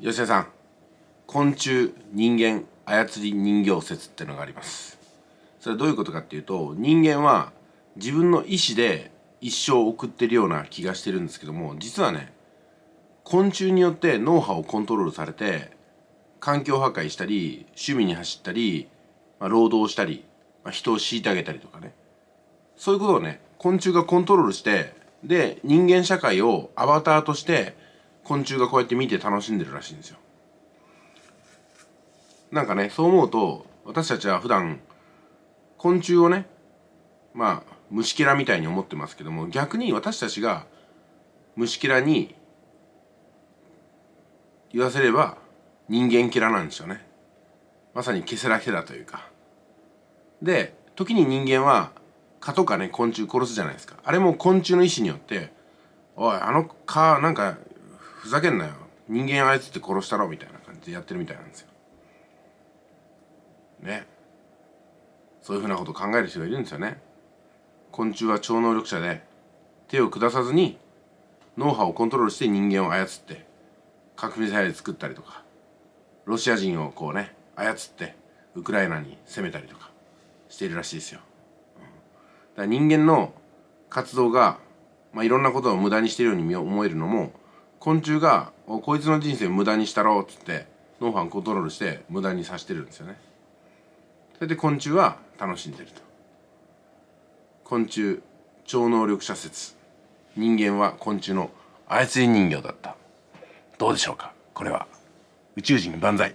吉田さん昆虫人間操り人形説ってのがありますそれはどういうことかっていうと人間は自分の意思で一生送ってるような気がしてるんですけども実はね昆虫によって脳波をコントロールされて環境破壊したり趣味に走ったり、まあ、労働したり、まあ、人を虐げたりとかねそういうことをね昆虫がコントロールしてで人間社会をアバターとして昆虫がこうやって見て楽しんでるらしいんですよなんかねそう思うと私たちは普段昆虫をねまあ虫けらみたいに思ってますけども逆に私たちが虫けらに言わせれば人間けらなんですよねまさにケセラケラというかで時に人間は蚊とかね昆虫殺すじゃないですかあれも昆虫の意思によって「おいあの蚊なんかふざけんなよ人間操って殺したろみたいな感じでやってるみたいなんですよねそういうふうなことを考える人がいるんですよね昆虫は超能力者で手を下さずに脳波をコントロールして人間を操って核ミサイル作ったりとかロシア人をこうね操ってウクライナに攻めたりとかしているらしいですよ、うん、だから人間の活動が、まあ、いろんなことを無駄にしているように思えるのも昆虫がこいつの人生無駄にしたろうっつってノウハウコントロールして無駄にさしてるんですよねそれで昆虫は楽しんでると昆虫超能力者説人間は昆虫の操り人形だったどうでしょうかこれは宇宙人万歳